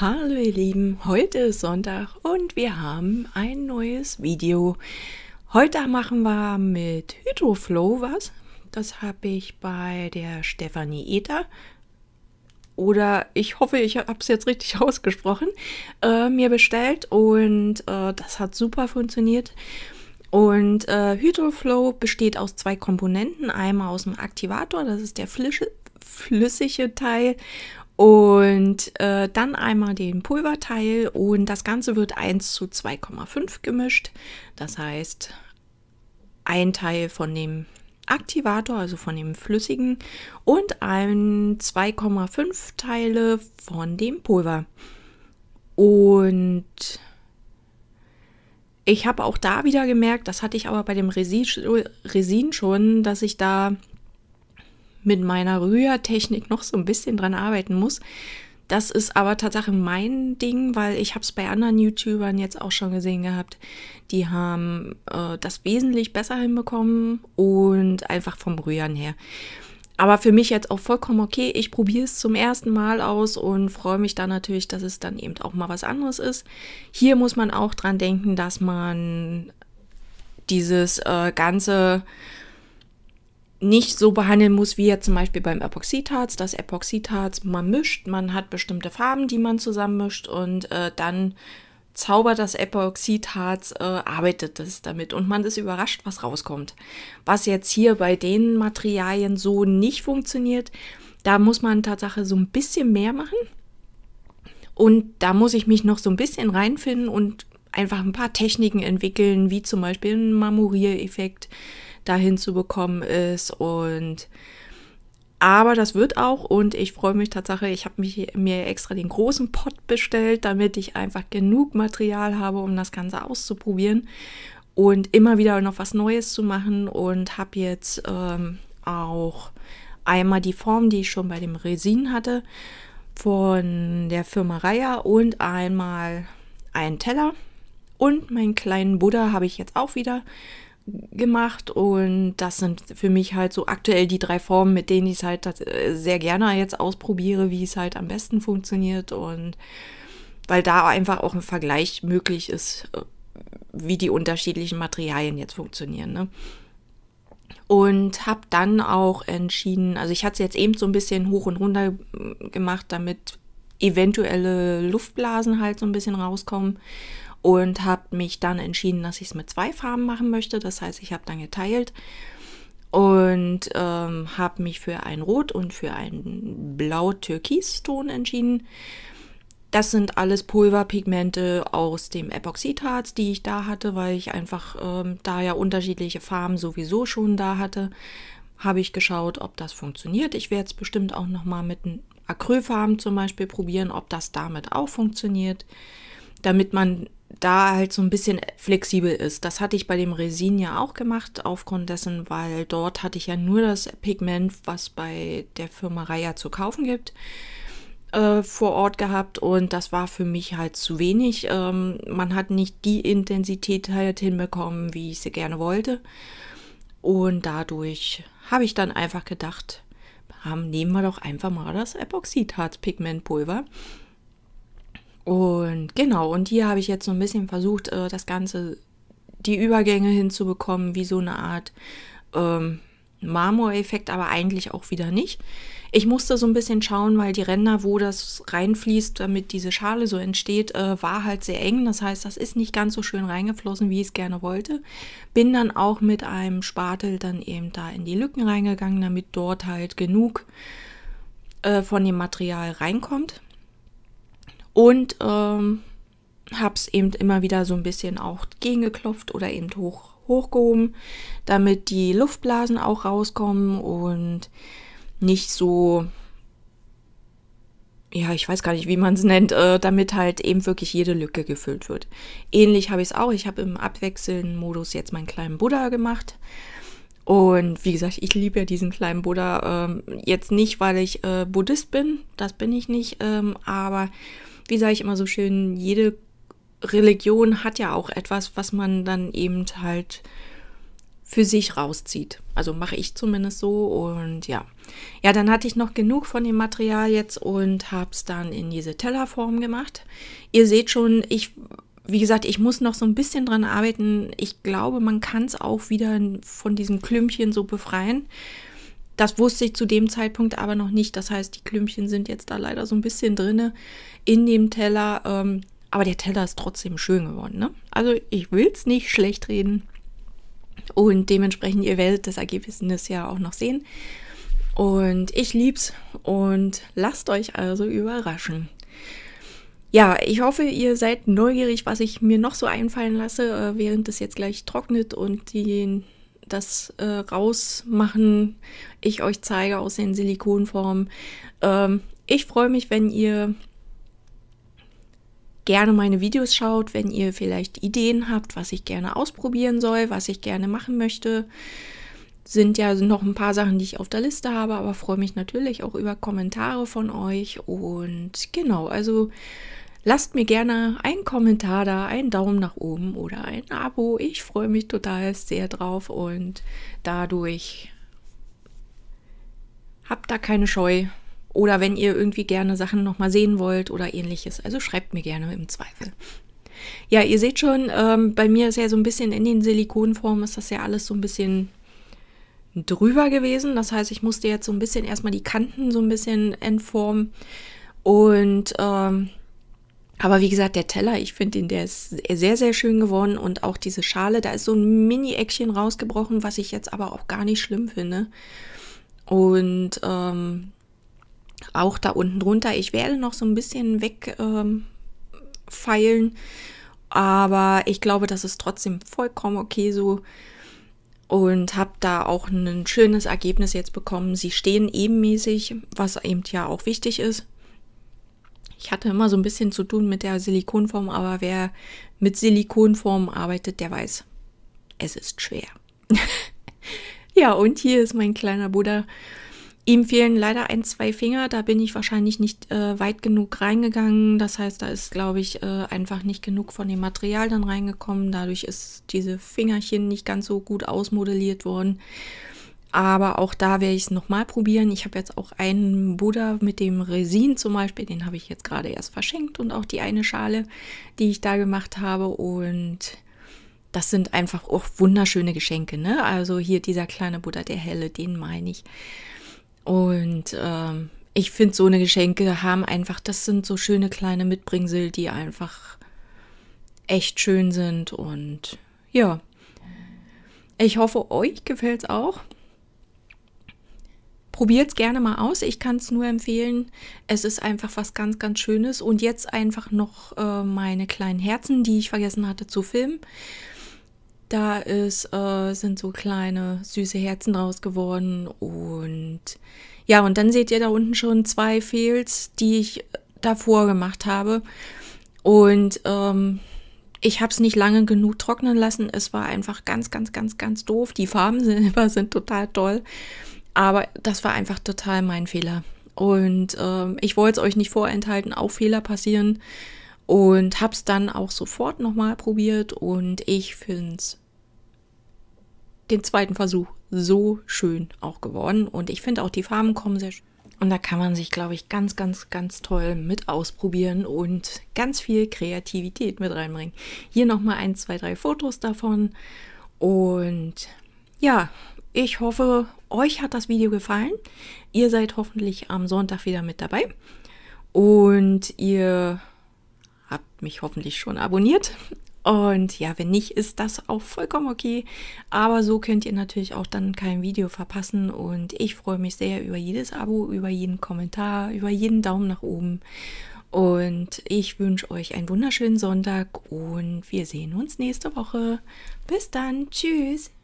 Hallo ihr Lieben, heute ist Sonntag und wir haben ein neues Video. Heute machen wir mit Hydroflow was. Das habe ich bei der Stefanie Ether oder ich hoffe, ich habe es jetzt richtig ausgesprochen, äh, mir bestellt und äh, das hat super funktioniert. Und äh, Hydroflow besteht aus zwei Komponenten. Einmal aus dem Aktivator, das ist der flüssige Teil und äh, dann einmal den Pulverteil und das Ganze wird 1 zu 2,5 gemischt. Das heißt, ein Teil von dem Aktivator, also von dem flüssigen, und ein 2,5 Teile von dem Pulver. Und ich habe auch da wieder gemerkt, das hatte ich aber bei dem Resin, Resin schon, dass ich da mit meiner Rührtechnik noch so ein bisschen dran arbeiten muss. Das ist aber Tatsache mein Ding, weil ich habe es bei anderen YouTubern jetzt auch schon gesehen gehabt. Die haben äh, das wesentlich besser hinbekommen und einfach vom Rühren her. Aber für mich jetzt auch vollkommen okay. Ich probiere es zum ersten Mal aus und freue mich dann natürlich, dass es dann eben auch mal was anderes ist. Hier muss man auch dran denken, dass man dieses äh, ganze nicht so behandeln muss, wie jetzt zum Beispiel beim Epoxidharz. Das Epoxidharz, man mischt, man hat bestimmte Farben, die man zusammenmischt und äh, dann zaubert das Epoxidharz, äh, arbeitet es damit und man ist überrascht, was rauskommt. Was jetzt hier bei den Materialien so nicht funktioniert, da muss man Tatsache so ein bisschen mehr machen. Und da muss ich mich noch so ein bisschen reinfinden und einfach ein paar Techniken entwickeln, wie zum Beispiel einen Marmoriereffekt, effekt dahin zu bekommen ist und aber das wird auch und ich freue mich tatsächlich, ich habe mir extra den großen Pott bestellt, damit ich einfach genug Material habe, um das Ganze auszuprobieren und immer wieder noch was Neues zu machen und habe jetzt ähm, auch einmal die Form, die ich schon bei dem Resin hatte von der Firma Raya und einmal einen Teller und meinen kleinen Buddha habe ich jetzt auch wieder gemacht und das sind für mich halt so aktuell die drei Formen, mit denen ich es halt äh, sehr gerne jetzt ausprobiere, wie es halt am besten funktioniert und weil da einfach auch ein Vergleich möglich ist, äh, wie die unterschiedlichen Materialien jetzt funktionieren. Ne? Und habe dann auch entschieden, also ich hatte es jetzt eben so ein bisschen hoch und runter hm, gemacht, damit eventuelle Luftblasen halt so ein bisschen rauskommen und habe mich dann entschieden, dass ich es mit zwei Farben machen möchte. Das heißt, ich habe dann geteilt und ähm, habe mich für ein Rot und für einen Blau-Türkis-Ton entschieden. Das sind alles Pulverpigmente aus dem Epoxidharz, die ich da hatte, weil ich einfach ähm, da ja unterschiedliche Farben sowieso schon da hatte, habe ich geschaut, ob das funktioniert. Ich werde es bestimmt auch nochmal mit Acrylfarben zum Beispiel probieren, ob das damit auch funktioniert, damit man da halt so ein bisschen flexibel ist. Das hatte ich bei dem Resin ja auch gemacht, aufgrund dessen, weil dort hatte ich ja nur das Pigment, was bei der Firma Raya zu kaufen gibt, äh, vor Ort gehabt und das war für mich halt zu wenig. Ähm, man hat nicht die Intensität halt hinbekommen, wie ich sie gerne wollte. Und dadurch habe ich dann einfach gedacht, haben, nehmen wir doch einfach mal das Epoxidharzpigmentpulver. pigmentpulver und genau, und hier habe ich jetzt so ein bisschen versucht, äh, das Ganze, die Übergänge hinzubekommen, wie so eine Art ähm, Marmoreffekt, aber eigentlich auch wieder nicht. Ich musste so ein bisschen schauen, weil die Ränder, wo das reinfließt, damit diese Schale so entsteht, äh, war halt sehr eng. Das heißt, das ist nicht ganz so schön reingeflossen, wie ich es gerne wollte. Bin dann auch mit einem Spatel dann eben da in die Lücken reingegangen, damit dort halt genug äh, von dem Material reinkommt. Und ähm, habe es eben immer wieder so ein bisschen auch gegengeklopft oder eben hoch, hochgehoben, damit die Luftblasen auch rauskommen und nicht so, ja, ich weiß gar nicht, wie man es nennt, äh, damit halt eben wirklich jede Lücke gefüllt wird. Ähnlich habe ich es auch. Ich habe im abwechselnden Modus jetzt meinen kleinen Buddha gemacht. Und wie gesagt, ich liebe ja diesen kleinen Buddha. Ähm, jetzt nicht, weil ich äh, Buddhist bin, das bin ich nicht, ähm, aber wie sage ich immer so schön, jede Religion hat ja auch etwas, was man dann eben halt für sich rauszieht. Also mache ich zumindest so und ja. Ja, dann hatte ich noch genug von dem Material jetzt und habe es dann in diese Tellerform gemacht. Ihr seht schon, ich, wie gesagt, ich muss noch so ein bisschen dran arbeiten. Ich glaube, man kann es auch wieder von diesem Klümpchen so befreien. Das wusste ich zu dem Zeitpunkt aber noch nicht. Das heißt, die Klümpchen sind jetzt da leider so ein bisschen drinne in dem Teller. Ähm, aber der Teller ist trotzdem schön geworden. Ne? Also ich will es nicht schlecht reden. Und dementsprechend, ihr werdet das Ergebnis ja auch noch sehen. Und ich lieb's und lasst euch also überraschen. Ja, ich hoffe, ihr seid neugierig, was ich mir noch so einfallen lasse, äh, während es jetzt gleich trocknet und den das äh, rausmachen ich euch zeige aus den Silikonformen. Ähm, ich freue mich, wenn ihr gerne meine Videos schaut, wenn ihr vielleicht Ideen habt, was ich gerne ausprobieren soll, was ich gerne machen möchte. Sind ja noch ein paar Sachen, die ich auf der Liste habe, aber freue mich natürlich auch über Kommentare von euch. Und genau, also Lasst mir gerne einen Kommentar da, einen Daumen nach oben oder ein Abo. Ich freue mich total sehr drauf und dadurch habt da keine Scheu. Oder wenn ihr irgendwie gerne Sachen nochmal sehen wollt oder ähnliches. Also schreibt mir gerne im Zweifel. Ja, ihr seht schon, ähm, bei mir ist ja so ein bisschen in den Silikonformen ist das ja alles so ein bisschen drüber gewesen. Das heißt, ich musste jetzt so ein bisschen erstmal die Kanten so ein bisschen entformen. Und ähm, aber wie gesagt, der Teller, ich finde den, der ist sehr, sehr schön geworden und auch diese Schale, da ist so ein Mini-Eckchen rausgebrochen, was ich jetzt aber auch gar nicht schlimm finde. Und ähm, auch da unten drunter, ich werde noch so ein bisschen wegfeilen, ähm, aber ich glaube, das ist trotzdem vollkommen okay so und habe da auch ein schönes Ergebnis jetzt bekommen. Sie stehen ebenmäßig, was eben ja auch wichtig ist. Ich hatte immer so ein bisschen zu tun mit der Silikonform, aber wer mit Silikonform arbeitet, der weiß, es ist schwer. ja, und hier ist mein kleiner Bruder. Ihm fehlen leider ein, zwei Finger, da bin ich wahrscheinlich nicht äh, weit genug reingegangen. Das heißt, da ist, glaube ich, äh, einfach nicht genug von dem Material dann reingekommen. Dadurch ist diese Fingerchen nicht ganz so gut ausmodelliert worden. Aber auch da werde ich es nochmal probieren. Ich habe jetzt auch einen Buddha mit dem Resin zum Beispiel, den habe ich jetzt gerade erst verschenkt und auch die eine Schale, die ich da gemacht habe. Und das sind einfach auch wunderschöne Geschenke. Ne? Also hier dieser kleine Buddha, der helle, den meine ich. Und ähm, ich finde, so eine Geschenke haben einfach, das sind so schöne kleine Mitbringsel, die einfach echt schön sind. Und ja, ich hoffe, euch gefällt es auch. Probiert es gerne mal aus. Ich kann es nur empfehlen. Es ist einfach was ganz, ganz Schönes. Und jetzt einfach noch äh, meine kleinen Herzen, die ich vergessen hatte zu filmen. Da ist, äh, sind so kleine süße Herzen draus geworden. Und ja, und dann seht ihr da unten schon zwei Fails, die ich davor gemacht habe. Und ähm, ich habe es nicht lange genug trocknen lassen. Es war einfach ganz, ganz, ganz, ganz doof. Die Farben sind, sind total toll. Aber das war einfach total mein Fehler. Und ähm, ich wollte es euch nicht vorenthalten, auch Fehler passieren. Und habe es dann auch sofort nochmal probiert. Und ich finde es den zweiten Versuch so schön auch geworden. Und ich finde auch die Farben kommen sehr schön. Und da kann man sich, glaube ich, ganz, ganz, ganz toll mit ausprobieren und ganz viel Kreativität mit reinbringen. Hier nochmal ein, zwei, drei Fotos davon. Und ja, ich hoffe, euch hat das Video gefallen. Ihr seid hoffentlich am Sonntag wieder mit dabei. Und ihr habt mich hoffentlich schon abonniert. Und ja, wenn nicht, ist das auch vollkommen okay. Aber so könnt ihr natürlich auch dann kein Video verpassen. Und ich freue mich sehr über jedes Abo, über jeden Kommentar, über jeden Daumen nach oben. Und ich wünsche euch einen wunderschönen Sonntag und wir sehen uns nächste Woche. Bis dann. Tschüss.